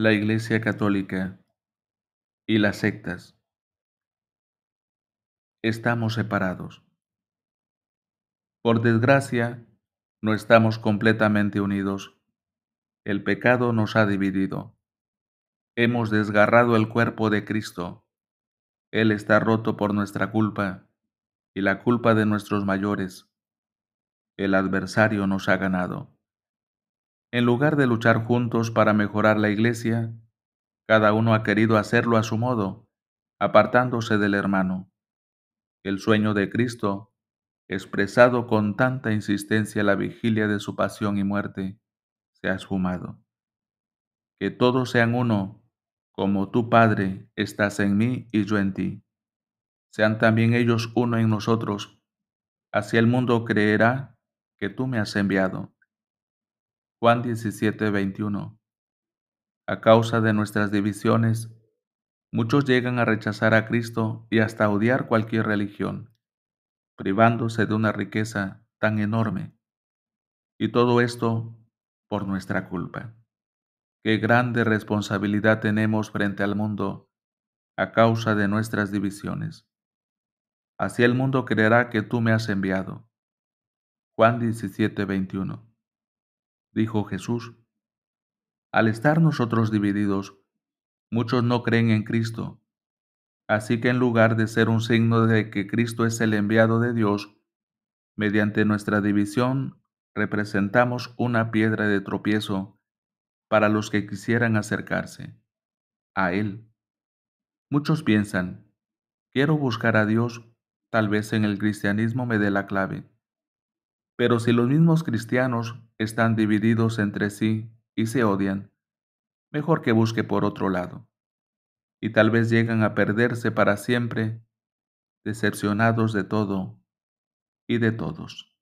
la Iglesia Católica y las sectas. Estamos separados. Por desgracia, no estamos completamente unidos. El pecado nos ha dividido. Hemos desgarrado el cuerpo de Cristo. Él está roto por nuestra culpa y la culpa de nuestros mayores. El adversario nos ha ganado. En lugar de luchar juntos para mejorar la iglesia, cada uno ha querido hacerlo a su modo, apartándose del hermano. El sueño de Cristo, expresado con tanta insistencia la vigilia de su pasión y muerte, se ha esfumado. Que todos sean uno, como tú, Padre, estás en mí y yo en ti. Sean también ellos uno en nosotros, así el mundo creerá que tú me has enviado. Juan 1721 A causa de nuestras divisiones, muchos llegan a rechazar a Cristo y hasta odiar cualquier religión, privándose de una riqueza tan enorme. Y todo esto por nuestra culpa. Qué grande responsabilidad tenemos frente al mundo a causa de nuestras divisiones. Así el mundo creerá que tú me has enviado. Juan 1721 dijo Jesús. Al estar nosotros divididos, muchos no creen en Cristo. Así que en lugar de ser un signo de que Cristo es el enviado de Dios, mediante nuestra división representamos una piedra de tropiezo para los que quisieran acercarse a Él. Muchos piensan, quiero buscar a Dios, tal vez en el cristianismo me dé la clave. Pero si los mismos cristianos están divididos entre sí y se odian, mejor que busque por otro lado. Y tal vez llegan a perderse para siempre, decepcionados de todo y de todos.